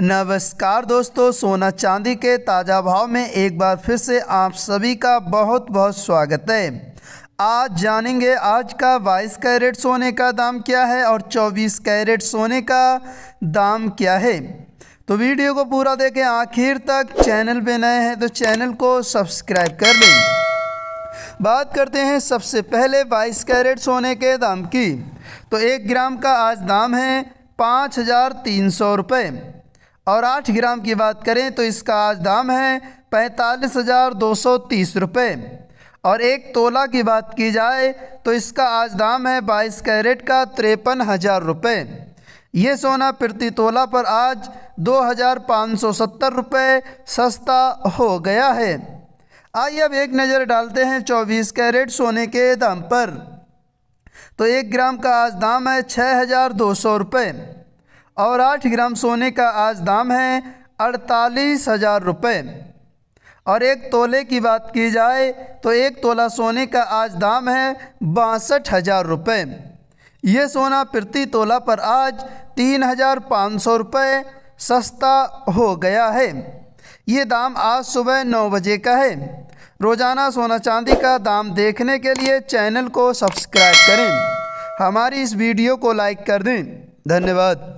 नमस्कार दोस्तों सोना चांदी के ताज़ा भाव में एक बार फिर से आप सभी का बहुत बहुत स्वागत है आज जानेंगे आज का बाईस कैरेट सोने का दाम क्या है और 24 कैरेट सोने का दाम क्या है तो वीडियो को पूरा देखें आखिर तक चैनल पे नए हैं तो चैनल को सब्सक्राइब कर लें बात करते हैं सबसे पहले 22 कैरेट सोने के दाम की तो एक ग्राम का आज दाम है पाँच हज़ार तीन सौ रुपये और आठ ग्राम की बात करें तो इसका आज दाम है पैंतालीस हज़ार दो सौ तीस रुपये और एक तोला की बात की जाए तो इसका आज दाम है बाईस कैरेट का तिरपन हज़ार रुपये ये सोना प्रति तोला पर आज दो हज़ार पाँच सौ सत्तर रुपये सस्ता हो गया है आइए अब एक नज़र डालते हैं चौबीस कैरेट सोने के दाम पर तो एक ग्राम का आज दाम है छः हज़ार दो सौ रुपये और आठ ग्राम सोने का आज दाम है अड़तालीस हज़ार रुपये और एक तोले की बात की जाए तो एक तोला सोने का आज दाम है बासठ हज़ार रुपये ये सोना प्रति तोला पर आज तीन हज़ार पाँच सौ रुपये सस्ता हो गया है ये दाम आज सुबह नौ बजे का है रोज़ाना सोना चांदी का दाम देखने के लिए चैनल को सब्सक्राइब करें हमारी इस वीडियो को लाइक कर दें धन्यवाद